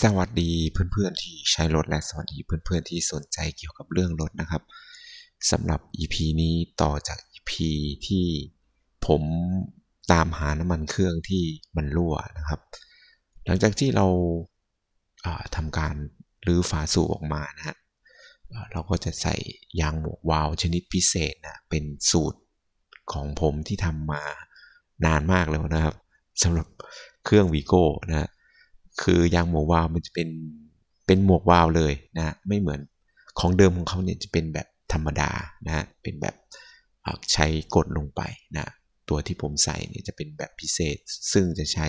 สวัสดีเพื่อนๆที่ใช้รถและสวัสดีเพื่อน ๆที่สนใจเกี่ยวกับเรื่องรถนะครับสำหรับ EP นี้ต่อจาก EP ที่ผมตามหาน้ำมันเครื่องที่มันรั่วนะครับ หลังจากที่เราาทำการรื้อฝาสูบออกมานะฮะเราก็จะใส่ยางหมวกวาลวชนิดพิเศษนะ เป็นสูตรของผมที่ทำมานานมากแล้วนะครับสำหรับเครื่องวีโก้นะคือยางหมวกวาวมันจะเป็น เป็นหมวกวาวเลยนะไม่เหมือน ของเดิมของเขาเนี่ยจะเป็นแบบธรรมดานะเป็นแบบใช้กดลงไปนะ ตัวที่ผมใส่เนี่ยจะเป็นแบบพิเศษ ซึ่งจะใช้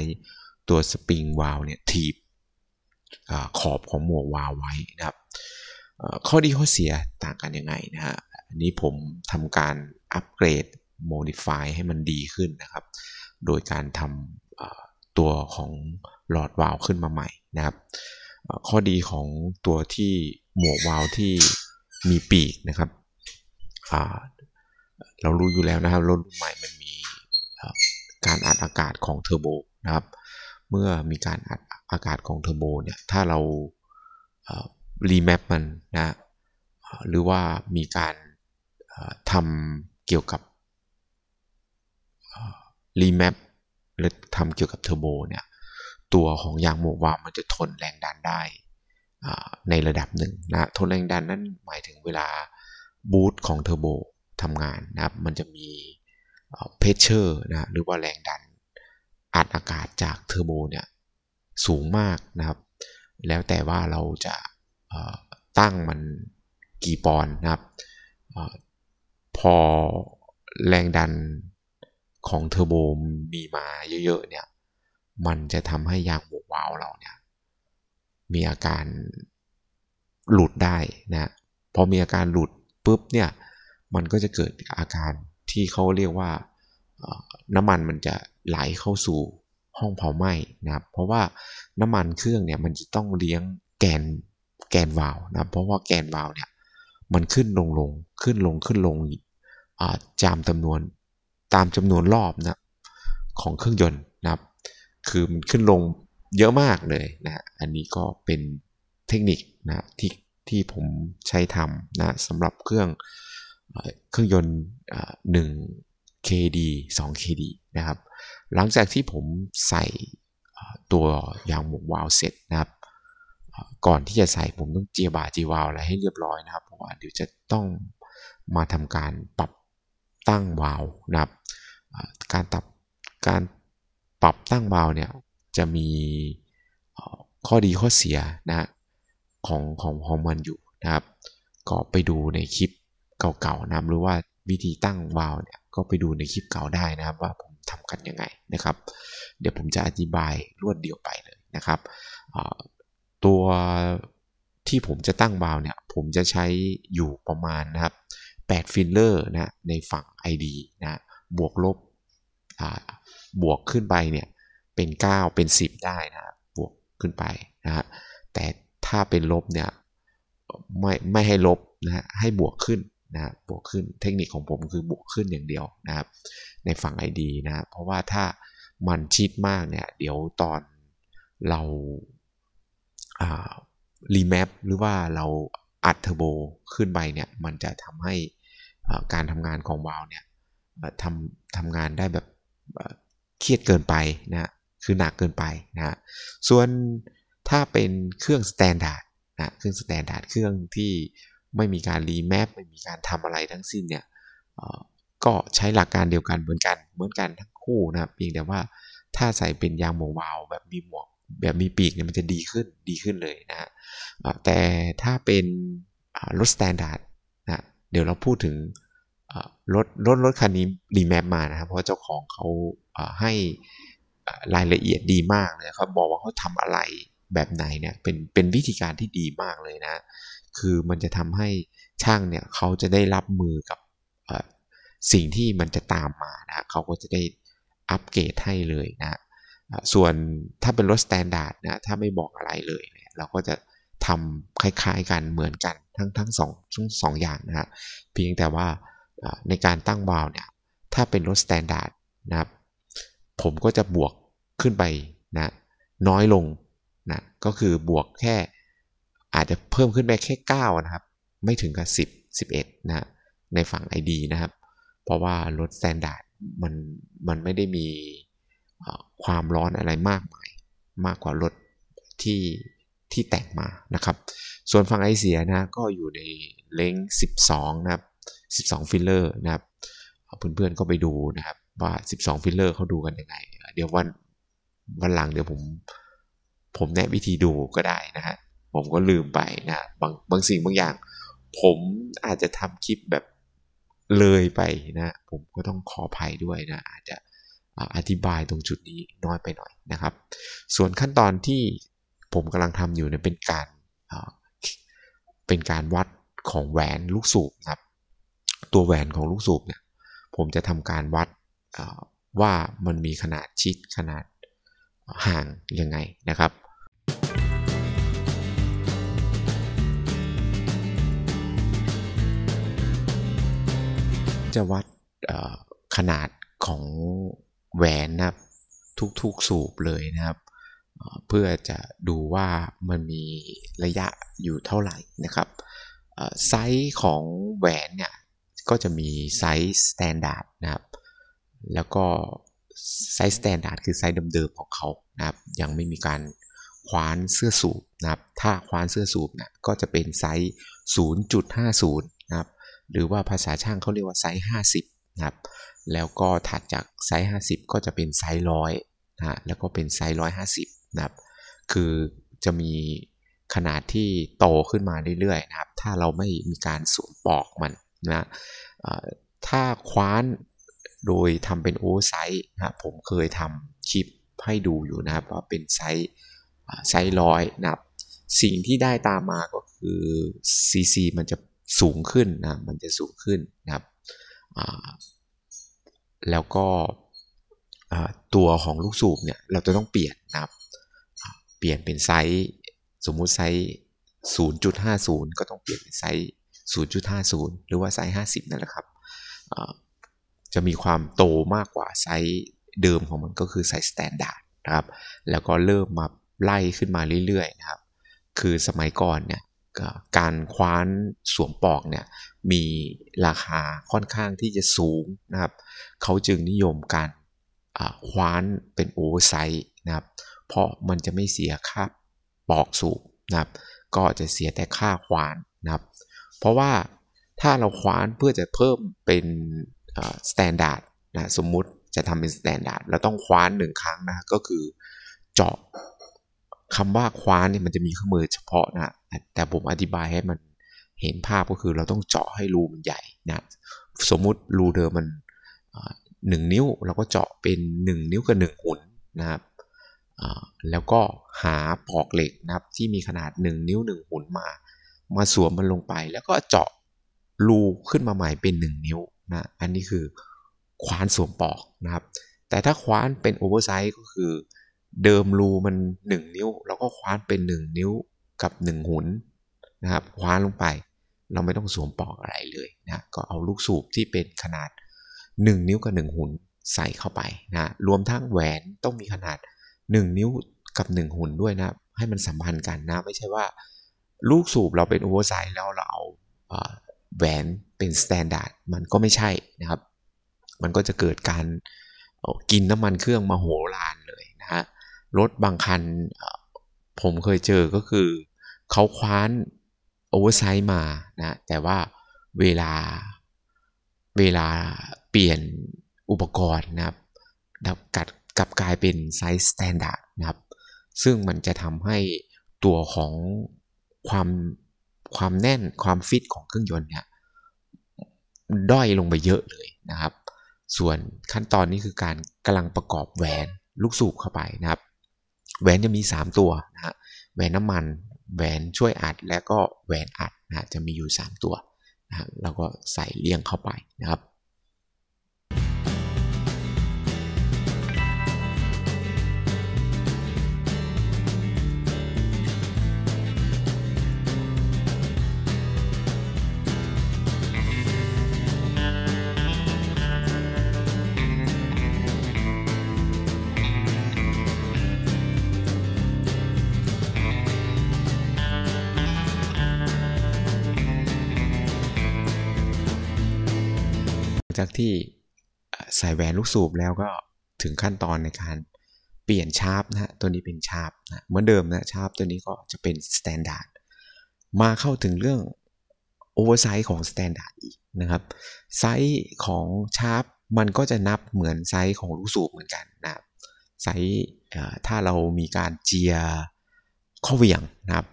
ตัวสปริงวาลเนี่ยถีบอขอบของหมวกวาวไว้นะครับ ข้อดีข้อเสียต่างกันยังไงนะฮะอันนี้ผมทำการอัปเกรดโมดิฟายให้มันดีขึ้นนะครับ โดยการทำตัวของหลอดวาล์วขึ้นมาใหม่นะครับ ข้อดีของตัวที่หมวกวาล์วที่มีปีกนะครับเรารู้อยู่แล้วนะครับ รถรุ่นใหม่มันมีการอัดอากาศของเทอร์โบนะครับ เมื่อมีการอัดอากาศของเทอร์โบเนี่ย ถ้าเรารีแมปมันนะหรือว่ามีการทำเกี่ยวกับรีแมปหรือทำเกี่ยวกับเทอร์โบเนี่ยตัวของยางโมวามันจะทนแรงดันได้ในระดับหนึ่งนะทนแรงดันนั้นหมายถึงเวลาบูตของเทอร์โบทำงานนะครับ มันจะมีเพชเชอร์นะหรือว่าแรงดัน อัดอากาศจากเทอร์โบเนี่ยสูงมากนะครับแล้วแต่ว่าเราจะตั้งมันกี่ปอนนะครับพอแรงดันของเทอร์โบมีมาเยอะๆเนี่ย มันจะทำให้ยางหมวกวาวเราเนี่ยมีอาการหลุดได้นะ พอมีอาการหลุดปุ๊บเนี่ย มันก็จะเกิดอาการที่เขาเรียกว่าน้ำมันมันจะไหลเข้าสู่ห้องเผาไหม้นะครับเพราะว่าน้ำมันเครื่องเนี่ยมันจะต้องเลี้ยงแกนแกนวาลนะ เพราะว่าแกนวาลเนี่ยมันขึ้นลงลงขึ้นลงขึ้นลงจามจำนวนตามจำนวนรอบนะของเครื่องยนต์นะครับ คือมันขึ้นลงเยอะมากเลยนะอันนี้ก็เป็นเทคนิคนะที่ที่ผมใช้ทำนะสำหรับเครื่องเครื่องยนต์ 1KD 2KD นะครับ หลังจากที่ผมใส่ตัวยางหมวกวาล์วเสร็จนะครับก่อนที่จะใส่ผมต้องเจียบาจีวาล์วอะไรให้เรียบร้อยนะครับ เพราะว่าเดี๋ยวจะต้องมาทำการปรับตั้งวาล์วนะครับการตับการปรับตั้งวาล์วเนี่ยจะมีข้อดีข้อเสียนะของของของมันอยู่นะครับ ก็ไปดูในคลิปเก่าๆนะรหรือว่าวิธีตั้งวาล์วเนี่ยก็ไปดูในคลิปเก่าได้นะครับว่าผมทำกันยังไงนะครับ เดี๋ยวผมจะอธิบายรวดเดียวไปเลยนะครับตัวที่ผมจะตั้งวาล์วเนี่ยผมจะใช้อยู่ประมาณนะครับ8ฟิลเลอร์นะในฝั่ง ID นะบวกลบบวกขึ้นไปเนี่ยเป็น 9 เป็น 10 ได้นะบวกขึ้นไปนะฮะแต่ถ้าเป็นลบเนี่ยไม่ไม่ให้ลบนะฮะให้บวกขึ้นนะบวกขึ้นเทคนิคของผมคือบวกขึ้นอย่างเดียวนะครับในฝั่ง ID นะเพราะว่าถ้ามันชิดมากเนี่ยเดี๋ยวตอนเรารีแมปหรือว่าเราอัดเทอร์โบขึ้นไปเนี่ยมันจะทำให้การทำงานของวาลเนี่ยทำทำงานได้แบบเครียดเกินไปนะคือหนักเกินไปนะส่วนถ้าเป็นเครื่องสแตนดาร์ดนะเครื่องสแตนดาร์ดเครื่องที่ไม่มีการรีแมปไม่มีการทำอะไรทั้งสิ้นเนี่ยก็ใช้หลักการเดียวกันเหมือนกันเหมือนกันทั้งคู่นะเพียงแต่ว่าถ้าใส่เป็นยางหมวกวาวแบบมีหมวกแบบมีปีกเนี่ยมันจะดีขึ้นดีขึ้นเลยนะะแต่ถ้าเป็นรถสแตนดาร์ดเดี๋ยวเราพูดถึงรถรถรถคันนี้รีแมปมานะครับเพราะเจ้าของเขาให้รายละเอียดดีมากเลยเขาบอกว่าเขาทำอะไรแบบไหนเนี่ยเป็นเป็นวิธีการที่ดีมากเลยนะคือมันจะทำให้ช่างเนี่ยเขาจะได้รับมือกับสิ่งที่มันจะตามมานะเขาก็จะได้อัปเกรดให้เลยนะส่วนถ้าเป็นรถสแตนดาร์ดนะถ้าไม่บอกอะไรเลยเราก็จะทำคล้ายๆ กัน เหมือนกัน ทั้งทั้งสองทั้งสองอย่าง นะฮะเพียง แต่ว่าในการตั้งวาล์วเนี่ย ถ้าเป็น รถสแตนดาร์ดนะครับ ผมก็จะบวกขึ้นไป นะ น้อยลง นะ ก็คือบวกแค่อาจจะเพิ่มขึ้นไปแค่ 9 นะครับ ไม่ถึงกับ 10 11 นะในฝั่ง ID นะครับ เพราะว่า รถสแตนดาร์ดมัน มันไม่ได้มีความร้อนอะไรมากมาย มากกว่ารถที่ที่แต่งมานะครับ ส่วนฝั่งไอเสียนะก็อยู่ในเลง12 นะครับ12ฟิลเลอร์นะครับเพื่อนๆก็ไปดูนะครับว่า 12ฟิลเลอร์เขาดูกันยังไงเดี๋ยววัน วันหลังเดี๋ยวผมผมแนะวิธีดูก็ได้นะฮะผมก็ลืมไปนะบางบางสิ่งบางอย่าง ผมอาจจะทำคลิปแบบเลยไปนะ ผมก็ต้องขออภัยด้วยนะ อาจจะอธิบายตรงจุดนี้น้อยไปหน่อยนะครับ ส่วนขั้นตอนที่ผมกำลังทำอยู่เนี่ยเป็นการเป็นการวัดของแหวนลูกสูบครับ ตัวแหวนของลูกสูบเนี่ยผมจะทำการวัดว่ามันมีขนาดชิดขนาดห่างยังไงนะครับ จะวัดขนาดของแหวนนะครับทุกๆสูบเลยนะครับเพื่อจะดูว่ามันมีระยะอยู่เท่าไหร่นะครับ ไซส์ของแหวนเนี่ยก็จะมีไซส์สแตนดาร์ดนะครับ แล้วก็ไซส์สแตนดาร์ดคือไซส์เดิมๆของเขานะครับ ยังไม่มีการคว้านเสื้อสูบนะครับถ้าคว้านเสื้อสูบเนี่ยก็จะเป็นไซส์0.50นะครับ หรือว่าภาษาช่างเขาเรียกว่าไซส์50นะครับ แล้วก็ถัดจากไซส์50 ก็จะเป็นไซส์100นะแล้วก็เป็นไซส์150นะครับ คือจะมีขนาดที่โตขึ้นมาเรื่อยๆนะครับ ถ้าเราไม่มีการสวมปอกมันนะถ้าคว้านโดยทำเป็นโอไซส์นะผมเคยทำคลิปให้ดูอยู่นะครับว่าเป็นไซส์ไซส์ร้อยนะครับ สิ่งที่ได้ตามมาก็คือซีซีมันจะสูงขึ้นนะ มันจะสูงขึ้นนะครับ แล้วก็ตัวของลูกสูบเนี่ย เราจะต้องเปลี่ยนนะครับเปลี่ยนเป็นไซส์สมมุติไซส์ 0.50 ก็ต้องเปลี่ยนเป็นไซส์ 0.50 หรือว่าไซส์ 50 นั่นแหละครับ จะมีความโตมากกว่าไซส์เดิมของมันก็คือไซส์สแตนดาร์ดนะครับ แล้วก็เริ่มมาไล่ขึ้นมาเรื่อยๆ นะครับ คือสมัยก่อนเนี่ยการคว้านสวมปอกเนี่ยมีราคาค่อนข้างที่จะสูงนะครับ เขาจึงนิยมการคว้านเป็นโอเวอร์ไซส์นะครับเพราะมันจะไม่เสียค่าปอกสูบนะครับ ก็จะเสียแต่ค่าขวานนะครับ เพราะว่าถ้าเราขวานเพื่อจะเพิ่มเป็นสแตนดาร์ดนะ สมมุติจะทำเป็นสแตนดาร์ด เราต้องคว้านหนึ่งครั้งนะ ก็คือเจาะคำว่าคว้านเนี่ยมันจะมีเครื่องมือเฉพาะนะ แต่ผมอธิบายให้มันเห็นภาพก็คือเราต้องเจาะให้รูมันใหญ่นะ สมมุติรูเดิมมันหนึ่งนิ้วเราก็เจาะเป็น 1 นิ้วกับ1หุ่นนะครับแล้วก็หาปอกเหล็กนะครับที่มีขนาด 1 นิ้ว 1 หุ่นมา มาสวมมันลงไป แล้วก็เจาะรูขึ้นมาใหม่เป็น 1 นิ้วนะอันนี้คือ คว้านสวมปอกนะครับแต่ถ้าคว้านเป็นโอเวอร์ไซส์ก็คือเดิมรูมัน 1 นิ้วเราก็คว้านเป็น 1 นิ้วกับ 1 หุ่นนะครับ คว้านลงไปเราไม่ต้องสวมปอกอะไรเลยนะก็เอาลูกสูบที่เป็นขนาด 1 นิ้วกับ 1 หุ่นใส่เข้าไปนะรวมทั้งแหวนต้องมีขนาด1 นิ้วกับ 1 หุ่นด้วยนะให้มันสัมพันธ์กันนะไม่ใช่ว่าลูกสูบเราเป็นโอเวอร์ไซส์แล้วเราเอาแหวนเป็นสแตนดาร์ดมันก็ไม่ใช่นะครับ มันก็จะเกิดการกินน้ำมันเครื่องมาโหรานเลยนะฮะรถบางคันผมเคยเจอก็คือเขาคว้านโอเวอร์ไซส์มานะแต่ว่าเวลาเวลาเปลี่ยนอุปกรณ์นะครับกัดกลับกลายเป็นไซส์สแตนดาร์ดนะครับซึ่งมันจะทำให้ตัวของความความแน่นความฟิตของเครื่องยนต์เนี่ยด้อยลงไปเยอะเลยนะครับ ส่วนขั้นตอนนี้คือการกำลังประกอบแหวนลูกสูบเข้าไปนะครับแหวนจะมี 3 ตัวนะฮะแหวนน้ำมันแหวนช่วยอัดและก็แหวนอัดนะจะมีอยู่ 3 ตัวนะเราก็ใส่เลี่ยงเข้าไปนะครับที่ใส่แหวนลูกสูบแล้วก็ถึงขั้นตอนในการ เปลี่ยนชาร์ปนะฮะตัวนี้เป็นชาร์ปนะเหมือนเดิมนะชาร์ปตัวนี้ก็จะเป็นสแตนดาร์ดมาเข้าถึงเรื่องโอเวอร์ไซส์ของสแตนดาร์ดอีกนะครับ ไซส์ของชาร์ปมันก็จะนับเหมือนไซส์ของลูกสูบเหมือนกันนะไซส์ถ้าเรามีการเจียข้อเหวี่ยงนะครับ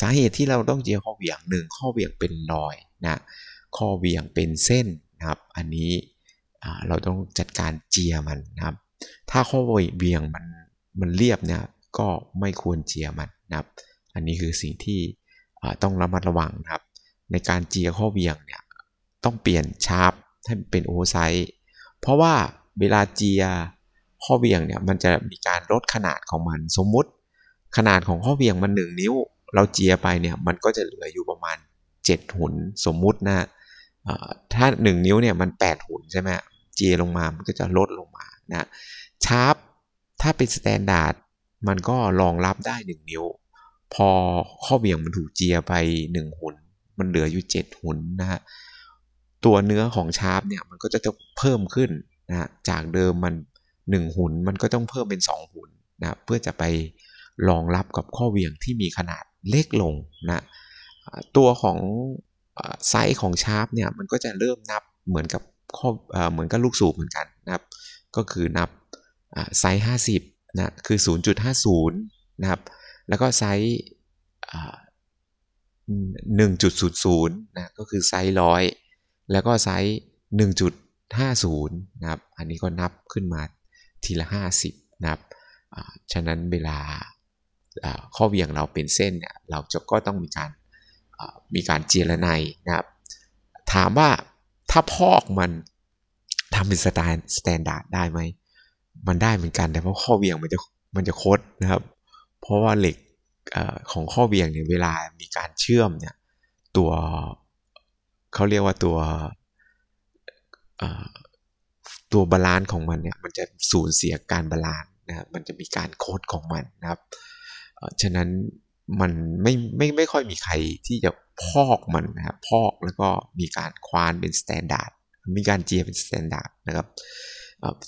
สาเหตุที่เราต้องเจียข้อเหวี่ยงหนึ่งข้อเหวี่ยงเป็นรอยนะข้อเหวี่ยงเป็นเส้นครับอันนี้เราต้องจัดการเจียมันนะครับ ถ้าข้อเบียงมันมันเรียบเนี่ยก็ไม่ควรเจียมันนะครับ อันนี้คือสิ่งที่ต้องระมัดระวังนะครับ ในการเจียข้อเบียงเนี่ยต้องเปลี่ยน ชาร์ปให้เป็นโอไซส์เพราะว่าเวลาเจียข้อเบียงเนี่ยมันจะมีการลดขนาดของมันสมมุติ ขนาดของข้อเบียงมัน 1 นิ้ว เราเจียไปเนี่ยมันก็จะเหลืออยู่ประมาณ 7 หุนสมมุตินะถ้า 1 นิ้วเนี่ยมัน 8 หุ่นใช่ไหมเจลงมามันก็จะลดลงมานะชาร์ปถ้าเป็นสแตนดาร์ดมันก็รองรับได้ 1 นิ้ว พอข้อเบี่ยงมันถูกเจียไป 1 หุ่นมันเหลืออยู่ 7 หุ่นนะฮะตัวเนื้อของชาร์ปเนี่ยมันก็จะต้องเพิ่มขึ้นนะจากเดิมมัน 1 หุ่นมันก็ต้องเพิ่มเป็น 2 หุ่นนะเพื่อจะไปรองรับกับข้อเวียงที่มีขนาดเล็กลงนะตัวของไซส์ของชาร์ปเนี่ยมันก็จะเริ่มนับเหมือนกับข้อเหมือนกับลูกสูบเหมือนกันนะครับก็คือนับไซส์50นะคือ 0.50นะครับแล้วก็ไซส์1.00นะก็คือไซส์ร้อยแล้วก็ไซส์1.50นะครับอันนี้ก็นับขึ้นมาทีละ 50นะครับฉะนั้นเวลาข้อเวียงเราเป็นเส้นเนี่ยเราจะก็ต้องมีการมีการเจรไนนะครับ ถามว่าถ้าพอกมันทำเป็นสไตล์แตนดาร์ดได้ไหม มันได้เหมือนกันแต่เพราะข้อเวียงมันจะมันจะคดนะครับ เพราะว่าเหล็กของข้อเวียงเนี่ยเวลามีการเชื่อมเนี่ยตัวเขาเรียกว่าตัวตัวบาลานซ์ของมันเนี่ยมันจะสูญเสียการบาลานซ์นะครับมันจะมีการโคดของมันนะครับ ฉะนั้นมันไม่ไม่ไม่ค่อยมีใครที่จะพอกมันนะครับพอกแล้วก็มีการควานเป็นสแตนดาร์ดมีการเจียเป็นสแตนดาร์ดนะครับ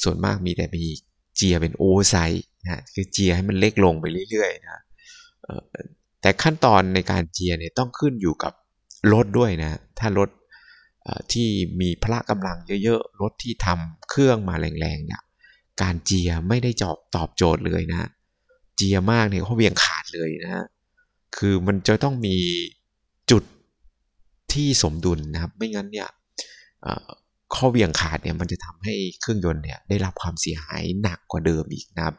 ส่วนมากมีแต่มีเจียเป็นโอไซส์นะคือเจียให้มันเล็กลงไปเรื่อยๆนะแต่ขั้นตอนในการเจียเนี่ยต้องขึ้นอยู่กับรถด้วยนะถ้ารถที่มีพละกำลังเยอะๆรถที่ทำเครื่องมาแรงๆเนี่ยการเจียไม่ได้จอบตอบโจทย์เลยนะเจียมากเนี่ยเขาเวียงขาดเลยนะคือมันจะต้องมีจุดที่สมดุลนะครับ ไม่งั้นเนี่ยข้อเวียงขาดเนี่ยมันจะทำให้เครื่องยนต์เนี่ยได้รับความเสียหายหนักกว่าเดิมอีกนะครับ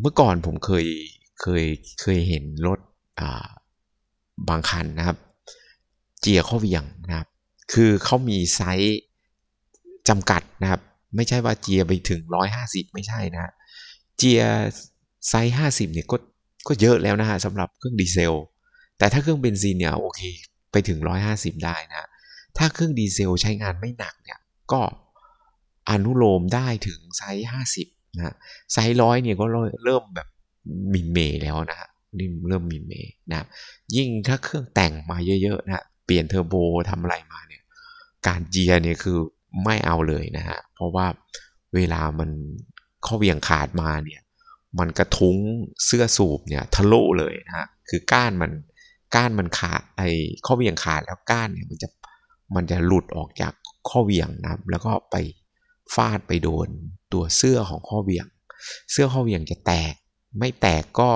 เมื่อก่อนผมเคยเคยเคยเห็นรถบางคันนะครับเจียข้อเวียงนะครับคือเขามีไซส์จำกัดนะครับไม่ใช่ว่าเจียไปถึง 150 ไม่ใช่นะเจียไซส์50เนี่ยก็ก็เยอะแล้วนะฮะสำหรับเครื่องดีเซล แต่ถ้าเครื่องเบนซินเนี่ยโอเคไปถึง 150 ได้นะถ้าเครื่องดีเซลใช้งานไม่หนักเนี่ยก็อนุโลมได้ถึงไซส์50นะไซส์ร้อยเนี่ยก็เริ่มแบบมินเมย์แล้วนะฮะนี่เริ่มมินเมย์นะยิ่งถ้าเครื่องแต่งมาเยอะ ๆ นะเปลี่ยนเทอร์โบทำอะไรมาเนี่ยการเจียเนี่ยคือไม่เอาเลยนะฮะเพราะว่าเวลามันข้อเวียงขาดมาเนี่ยมันกระทุ้งเสื้อสูบเนี่ยทะลุเลยนะฮะ คือก้านมันก้านมันขาดไอ้ข้อเวียงขาดแล้วก้านเนี่ยมันจะมันจะหลุดออกจากข้อเวียงนะแล้วก็ไปฟาดไปโดนตัวเสื้อของข้อเวียง เสื้อข้อเวียงจะแตก ไม่แตกก็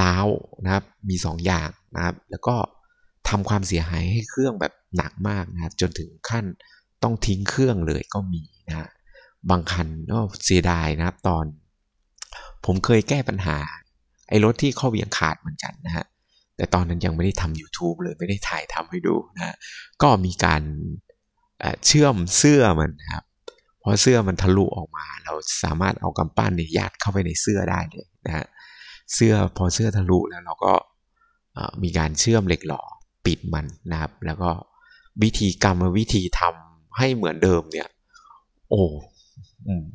ล้าวนะครับมี2ออย่างนะครับ แล้วก็ทำความเสียหายให้เครื่องแบบหนักมากนะครับจนถึงขั้นต้องทิ้งเครื่องเลยก็มีนะบางคันก็เสียดายนะครับตอนผมเคยแก้ปัญหาไอ้รถที่ข้อเวียงขาดเหมือนกันนะฮะ แต่ตอนนั้นยังไม่ได้ทำ YouTube เลยไม่ได้ถ่ายทำให้ดูนะก็มีการเชื่อมเสื้อมันครับเพราะเสื้อมันทะลุออกมา เราสามารถเอากำปั้นเนี่ยยัดเข้าไปในเสื้อได้เลยนะฮะ เสื้อพอเสื้อทะลุแล้วเราก็มีการเชื่อมเหล็กหล่อปิดมันนะครับ แล้วก็วิธีกรรมวิธีทำให้เหมือนเดิมเนี่ยโอ้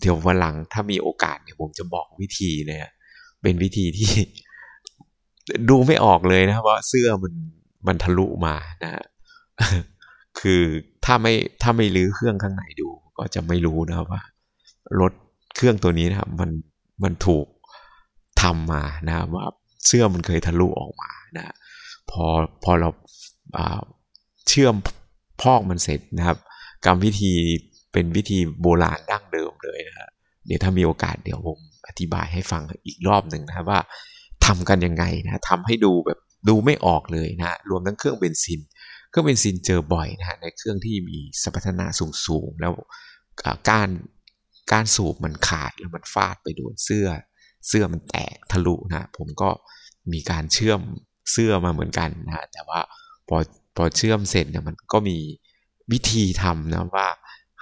เดี๋ยววันหลังถ้ามีโอกาสเนี่ยผมจะบอกวิธีเลยเป็นวิธีที่ดูไม่ออกเลยนะว่าเสื้อมันมันทะลุมานะฮะคือถ้าไม่ถ้าไม่รื้อเครื่องข้างในดูก็จะไม่รู้นะว่ารถเครื่องตัวนี้นะครับ มันมันถูกทำมานะว่าเสื้อมันเคยทะลุออกมานะพอพอเราเชื่อม พอก มันเสร็จนะครับกรรมวิธีเป็นวิธีโบราณดั้งเดิมเลยนะฮะเดี๋ยวถ้ามีโอกาสเดี๋ยวผมอธิบายให้ฟังอีกรอบหนึ่งนะว่า ทำกันยังไงนะทำให้ดูแบบดูไม่ออกเลยนะรวมทั้งเครื่องเบนซิน เครื่องเบนซินเจอบ่อยนะในเครื่องที่มีสปรทนาสูงๆ แล้วการการสูบมันขาดแล้วมันฟาดไปโดนเสื้อ เสื้อมันแตกทะลุนะผมก็มีการเชื่อมเสื้อมาเหมือนกันนะแต่ว่าพอพอเชื่อมเสร็จเนี่ยมันก็มีวิธีทำนะว่า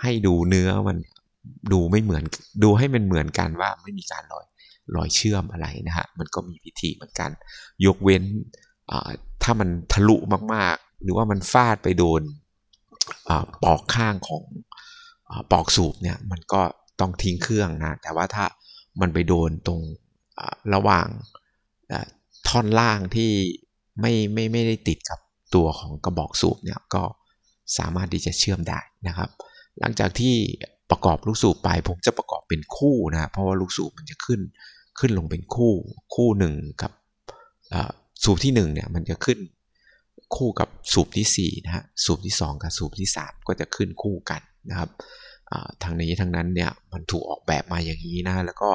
ให้ดูเนื้อมันดูไม่เหมือนดูให้มันเหมือนกันว่าไม่มีการลอยลอยเชื่อมอะไรนะฮะมันก็มีพิธีเหมือนกันยกเว้นถ้ามันทะลุมากๆ หรือว่ามันฟาดไปโดนปอกข้างของปอกสูบเนี่ยมันก็ต้องทิ้งเครื่องนะแต่ว่าถ้ามันไปโดนตรงระหว่างท่อนล่างที่ไม่ไม่ไม่ได้ติดกับตัวของกระบอกสูบเนี่ยก็สามารถที่จะเชื่อมได้นะครับหลังจากที่ประกอบลูกสูบไปผมจะประกอบเป็นคู่นะเพราะว่าลูกสูบมันจะขึ้น ขึ้นลงเป็นคู่ คู่หนึ่งกับสูบที่1เนี่ยมันจะขึ้นคู่กับสูบที่4นะฮะสูบที่ 2 กับสูบที่ 3 ก็จะขึ้นคู่กันนะครับ ทางนี้ทางนั้นเนี่ย มันถูกออกแบบมาอย่างนี้นะแล้วก็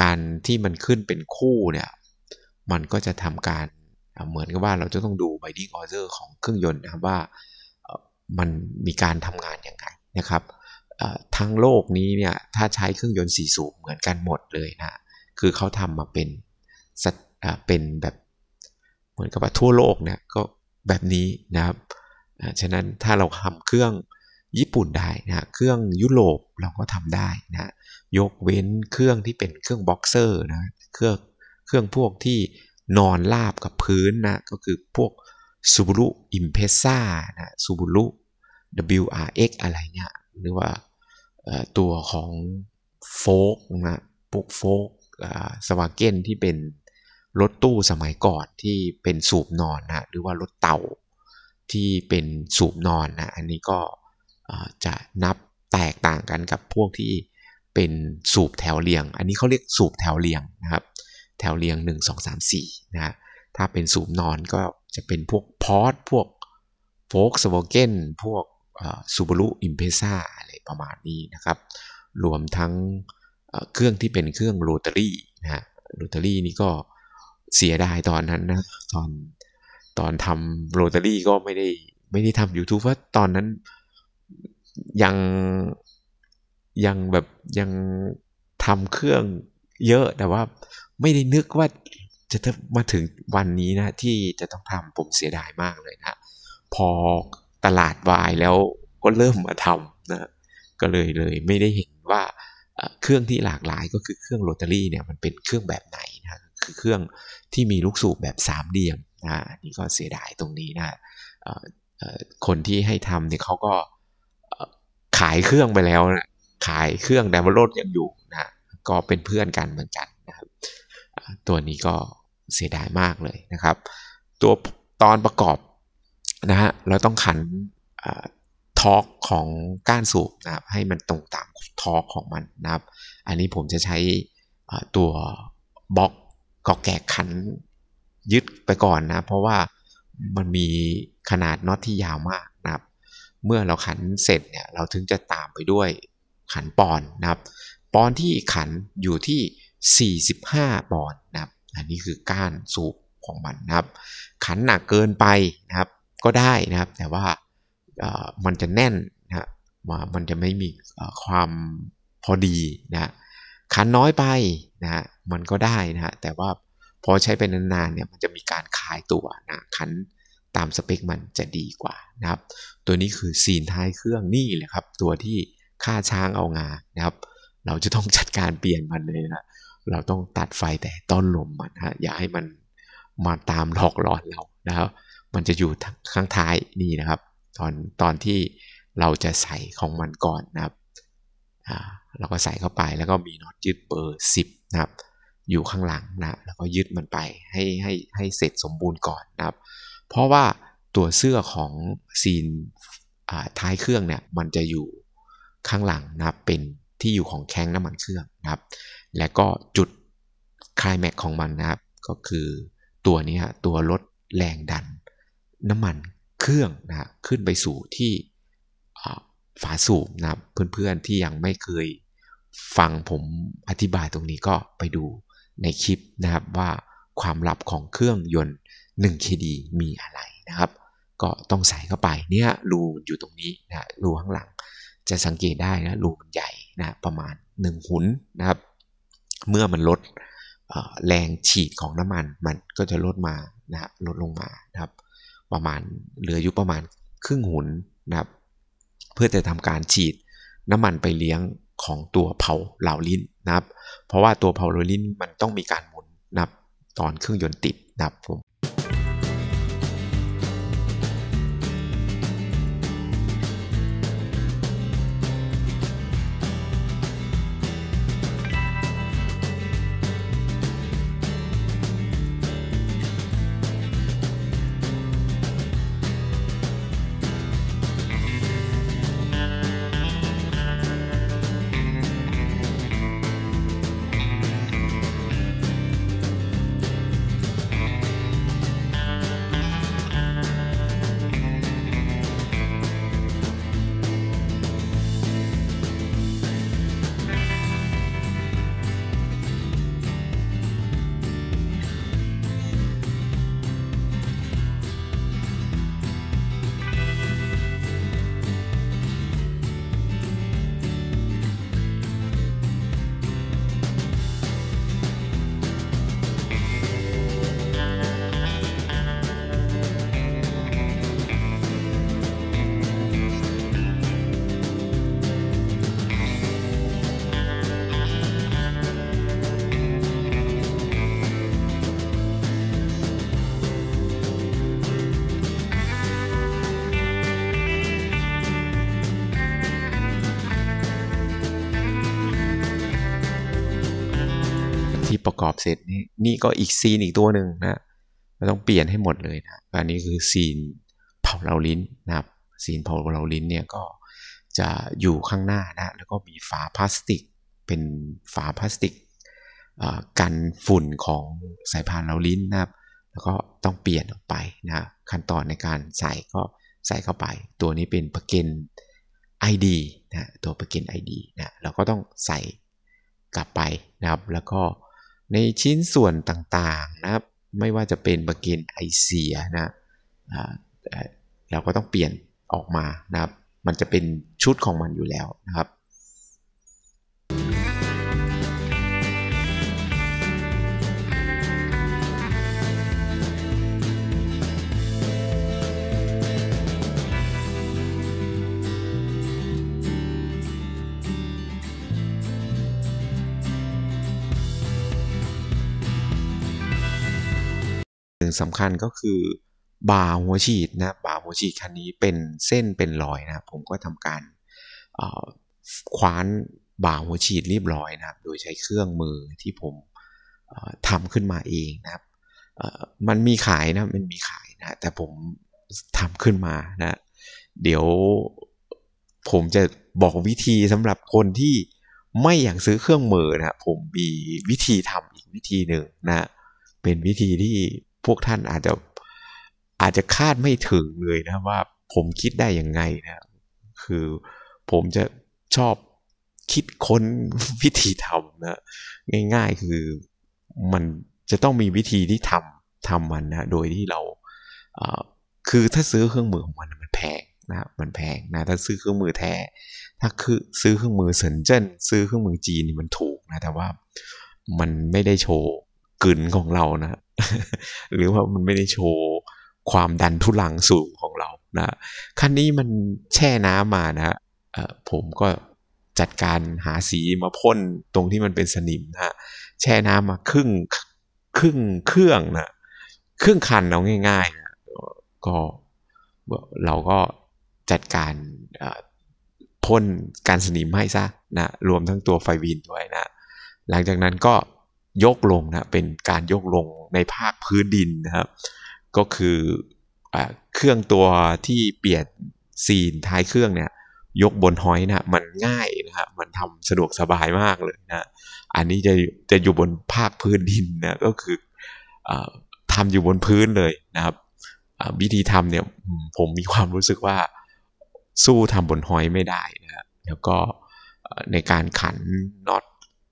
การที่มันขึ้นเป็นคู่เนี่ยมันก็จะทำการเหมือนกับว่าเราจะต้องดูบดิ้งออเดอร์ของเครื่องยนต์นะครับว่ามันมีการทำงานยังไงนะครับทั้งโลกนี้เนี่ยถ้าใช้เครื่องยนต์สี่สูบเหมือนกันหมดเลยนะ คือเขาทำมาเป็นเป็นแบบเหมือนกับว่าทั่วโลกเนี่ยก็แบบนี้นะครับฉะนั้นถ้าเราทำเครื่องญี่ปุ่นได้นะ เครื่องยุโรปเราก็ทำได้นะ ยกเว้นเครื่องที่เป็นเครื่องบ็อกเซอร์นะเครื่องเครื่องพวกที่นอนราบกับพื้นนะ ก็คือพวกซูบูรุอิมเพซ่านะซูบูรุ WRX อะไรเนี่ย หรือว่าตัวของโฟกนะปุกโฟกสวาเก้นที่เป็นรถตู้สมัยก่อนที่เป็นสูบนอนนะ หรือว่ารถเต่าที่เป็นสูบนอนนะ อันนี้ก็จะนับแตกต่างกันกับพวกที่เป็นสูบแถวเรียง อันนี้เขาเรียกสูบแถวเรียงนะครับ แถวเรียง 1 2 3 4นะ ถ้าเป็นสูบนอนก็จะเป็นพวกพอร์ตพวกโฟกสโวเกนพวกซูบารุอิมเพซ่าอะไรประมาณนี้นะครับรวมทั้งเครื่องที่เป็นเครื่องโรตารี่นะฮะโรตารี่นี่ก็เสียดายตอนนั้นนะ ตอนตอนทำโรตารี่ก็ไม่ได้ไม่ได้ทำ YouTube เพราะตอนนั้นยัง ยังแบบ ยังทำเครื่องเยอะแต่ว่าไม่ได้นึกว่าจะมาถึงวันนี้นะ ที่จะต้องทำผมเสียดายมากเลยนะพอตลาดวายแล้วก็เริ่มมาทำนะก็เลยเลยไม่ได้เห็นว่าเครื่องที่หลากหลายก็คือเครื่องโรตารี่เนี่ยมันเป็นเครื่องแบบไหนนะคือเครื่องที่มีลูกสูบแบบสามเหลี่ยมนะนี่ก็เสียดายตรงนี้นะคนที่ให้ทำเนี่ยเขาก็ขายเครื่องไปแล้วนะขายเครื่องแดมโรดยังอยู่นะก็เป็นเพื่อนกันเหมือนกันตัวนี้ก็เสียดายมากเลยนะครับ ตัวตอนประกอบนะฮะเราต้องขันทอร์กของก้านสูบนะครับให้มันตรงตามทอร์กของมันนะครับ อันนี้ผมจะใช้ตัวบล็อกกอแกะขันยึดไปก่อนนะเพราะว่ามันมีขนาดน็อตที่ยาวมากนะครับ เมื่อเราขันเสร็จเนี่ยเราถึงจะตามไปด้วยขันปอนนะครับปอนที่ขันอยู่ที่45ปอนด์นะครับ อันนี้คือก้านสูบของมันนะครับ ขันหนักเกินไปนะครับ ก็ได้นะครับ แต่ว่ามันจะแน่นนะมันจะไม่มีความพอดีนะขันน้อยไปนะมันก็ได้นะแต่ว่าพอใช้ไปนานๆเนี่ยมันจะมีการคายตัวนะขันตามสเปคมันจะดีกว่านะครับ ตัวนี้คือซีนท้ายเครื่องนี่แหละครับ ตัวที่ค่าช้างเอางานะครับ เราจะต้องจัดการเปลี่ยนมันเลยนะเราต้องตัดไฟแต่ต้นลมมันฮะอย่าให้มันมาตามหลอกหลอนเรานะครับ มันจะอยู่ข้างท้ายนี่นะครับ ตอนตอนที่เราจะใส่ของมันก่อนนะครับอ่าเราก็ใส่เข้าไปแล้วก็มีน็อตยึดเบอร์10นะครับอยู่ข้างหลังนะแล้วก็ยึดมันไปให้ให้ให้เสร็จสมบูรณ์ก่อนนะครับ เพราะว่าตัวเสื้อของซีนท้ายเครื่องเนี่ยมันจะอยู่ข้างหลังนะเป็นที่อยู่ของแขงน้ำมัน เครื่องนะครับ และก็จุดคลายแม็กของมันนะครับก็คือตัวนี้ฮะตัวลดแรงดัน น้ำมันเครื่องนะขึ้นไปสู่ที่ฝาสูบนะครับเพื่อนๆที่ยังไม่เคยฟังผม อธิบายตรงนี้ก็ไปดูในคลิปนะครับ ว่าความลับของเครื่องยนต์ 1KD มีอะไรนะครับ ก็ต้องใส่เข้าไปเนี่ยรูอยู่ตรงนี้นะรูข้างหลัง จะสังเกตได้นะรูมันใหญ่นะประมาณ 1 หุนนะครับเมื่อมันลดแรงฉีดของน้ำมันมันก็จะลดมานะลดลงมานะครับประมาณเหลืออยู่ประมาณครึ่งหุนนะครับเพื่อจะทำการฉีดน้ำมันไปเลี้ยงของตัวเผาเหลาลิ้นนะครับเพราะว่าตัวเผาเหลาลิ้นมันต้องมีการหมุนนะครับตอนเครื่องยนต์ติดนะครับผมประกอบเสร็จนี่นี่ก็อีก ซีน อีกตัวหนึ่งนะเราต้องเปลี่ยนให้หมดเลยนะอันนี้คือ ซีนเผาเราลิ้นนะครับซีนเผาเราลิ้นเนี่ยก็จะอยู่ข้างหน้านะแล้วก็มีฝาพลาสติก เป็นฝาพลาสติกกัน ฝุ่นของสายพานเราลิ้นนะครับ แล้วก็ต้องเปลี่ยนออกไปนะขั้นตอนในการใส่ก็ใส่เข้าไป ตัวนี้เป็นประกัน ID นะตัวประกัน ID นะเราก็ต้องใส่กลับไปนะครับแล้วก็ในชิ้นส่วนต่างๆนะครับ ไม่ว่าจะเป็นัรเกนไอเสียนะเราก็ต้องเปลี่ยนออกมานะครับ มันจะเป็นชุดของมันอยู่แล้วนะครับสำคัญก็คือบาหัวฉีดนะบาหัวฉีดคันนี้เป็นเส้นเป็นรอยนะ ผมก็ทำการคว้านบาหัวฉีดเรียบร้อยนะครับ โดยใช้เครื่องมือที่ผมทำขึ้นมาเองนะครับมันมีขายนะ มันมีขายนะ แต่ผมทำขึ้นมานะ เดี๋ยวผมจะบอกวิธีสำหรับคนที่ไม่อยากซื้อเครื่องมือนะ ผมมีวิธีทำอีกวิธีหนึ่งนะ เป็นวิธีที่พวกท่านอาจจะอาจจะคาดไม่ถึงเลยนะว่าผมคิดได้ยังไงนะ คือผมจะชอบคิดค้นวิธีทำนะง่าย ๆคือมันจะต้องมีวิธีที่ทำทำมันนะโดยที่เราคือถ้าซื้อเครื่องมือของมันมันแพงนะมันแพงนะถ้าซื้อเครื่องมือแท้ ถ้าคือซื้อเครื่องมือเซินเจิ้นซื้อเครื่องมือจีนมันถูกนะแต่ว่ามันไม่ได้โชว์กลืนของเรานะ หรือว่ามันไม่ได้โชว์ความดันทุลังสูงของเรา นะคันนี้มันแช่น้ำมา นะผมก็จัดการหาสีมาพ่นตรงที่มันเป็นสนิมนะแช่น้ำมาครึ่ง ครึ่งเครื่องนะครึ่งคันเอาง่ายๆนะ ก็ เราก็จัดการพ่นการสนิมให้ซะนะ รวมทั้งตัวไฟวินด้วยนะ หลังจากนั้นก็ยกลงนะเป็นการยกลงในภาคพื้นดินนะครับ ก็คืออเครื่องตัวที่เปลี่ยนซีนท้ายเครื่องเนี่ยยกบนห้อยนะมันง่ายนะครับมันทำสะดวกสบายมากเลยนะอันนี้จะจะอยู่บนภาคพื้นดินนะก็คืออทำอยู่บนพื้นเลยนะครับวิธีทำเนี่ยผมมีความรู้สึกว่าสู้ทำบนห้อยไม่ได้นะแล้วก็ในการขันน็อต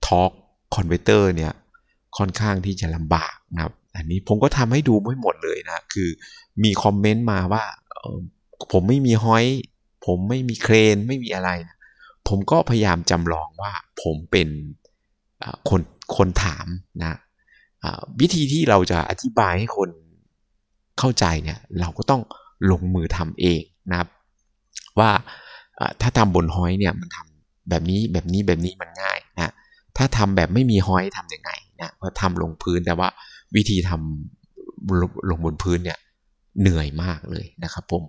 ทอร์กคอนเวเตอร์เนี่ยค่อนข้างที่จะลำบากนะครับ อันนี้ผมก็ทำให้ดูไม่หมดเลยนะคือมีคอมเมนต์มาว่าผมไม่มีห้อย ผมไม่มีเครน ไม่มีอะไรนะผมก็พยายามจำลองว่าผมเป็นคนคนถามนะวิธีที่เราจะอธิบายให้คนเข้าใจเนี่ย เราก็ต้องลงมือทำเองนะว่าถ้าทำบนห้อยเนี่ยมันทำแบบนี้แบบนี้แบบนี้มันง่ายนะ ถ้าทำแบบไม่มีห้อยทำยังไงนะพอทำลงพื้นแต่ว่าวิธีทำลงบนพื้นเนี่ยเหนื่อยมากเลยนะครับผม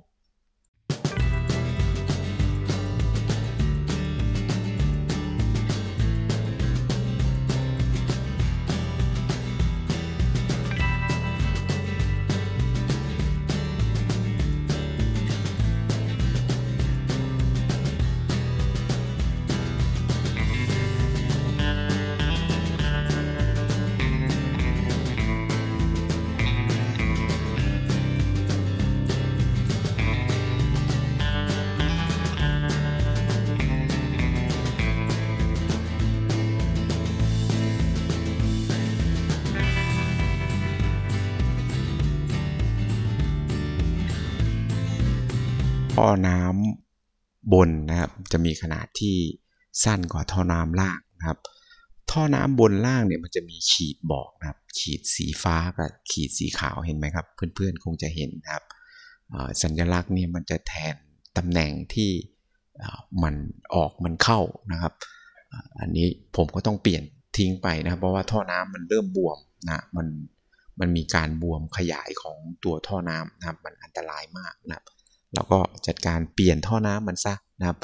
ท่อน้ำบนนะครับ จะมีขนาดที่สั้นกว่าท่อน้ำล่างนะครับ ท่อน้ำบนล่างเนี่ยมันจะมีขีดบอกนะครับขีดสีฟ้ากับขีดสีขาวเห็นไหมครับ เพื่อนๆคงจะเห็นนะครับสัญลักษณ์เนี่ยมันจะแทนตำแหน่งที่มันออกมันเข้านะครับ อันนี้ผมก็ต้องเปลี่ยนทิ้งไปนะครับ เพราะว่าท่อน้ำมันเริ่มบวมนะมันมันมีการบวมขยายของตัวท่อน้ำนะครับมันอันตรายมากนะครับเราก็จัดการเปลี่ยนท่อน้ำมันซะนะครับ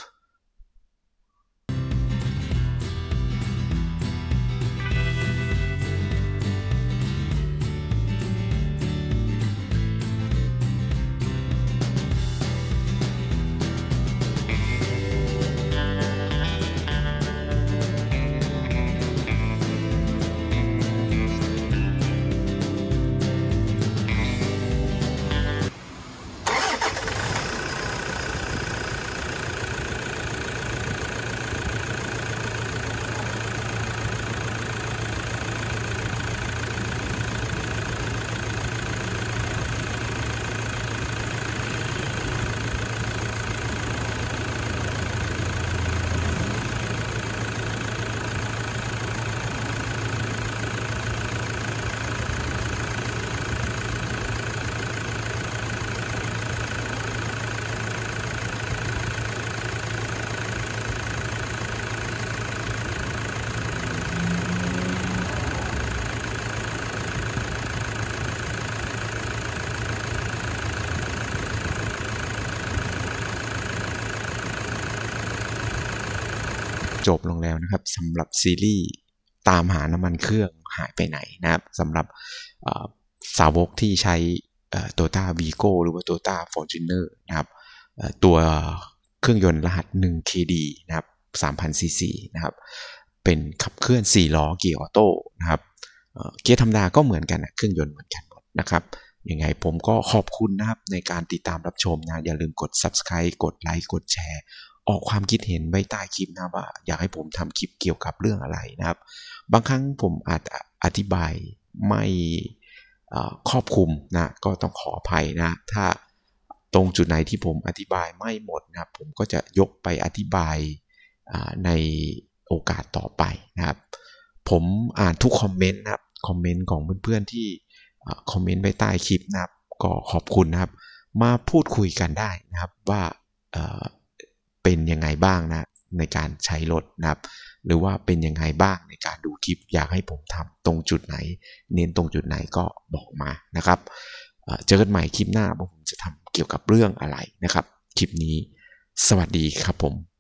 จบลงแล้วนะครับสำหรับซีรีส์ตามหาน้ำมันเครื่องหายไปไหนนะครับสำหรับสาวกที่ใช้ตัวต้าวีโกหรือว่าตัวต้าฟอร์จูเนอร์นะครับตัวเครื่องยนต์รหัส 1KD นะครับ 3,000cc นะครับเป็นขับเคลื่อน 4 ล้อเกียร์ออโต้นะครับเกียร์ธรรมดาก็เหมือนกันนะเครื่องยนต์เหมือนกันหมดนะครับยังไงผมก็ขอบคุณนะครับในการติดตามรับชมนะ อย่าลืมกด subscribe กดไลค์กดแชร์ออกความคิดเห็นไว้ใต้คลิปนะว่าอยากให้ผมทำคลิปเกี่ยวกับเรื่องอะไรนะครับ บางครั้งผมอาจอธิบายไม่ครอบคลุมนะก็ต้องขออภัยนะถ้าตรงจุดไหนที่ผมอธิบายไม่หมดนะผมก็จะยกไปอธิบายในโอกาสต่อไปนะครับ ผมอ่านทุกคอมเมนต์นะครับคอมเมนต์ของเพื่อนๆที่คอมเมนต์ไว้ใต้คลิปนะครับก็ขอบคุณนะครับ มาพูดคุยกันได้นะครับว่าเป็นยังไงบ้างนะ ในการใช้รถนะครับหรือว่าเป็นยังไงบ้างในการดูคลิปอยากให้ผมทำตรงจุดไหน เน้นตรงจุดไหนก็บอกมานะครับเจอกันใหม่คลิปหน้าผมจะทำเกี่ยวกับเรื่องอะไรนะครับ คลิปนี้สวัสดีครับผม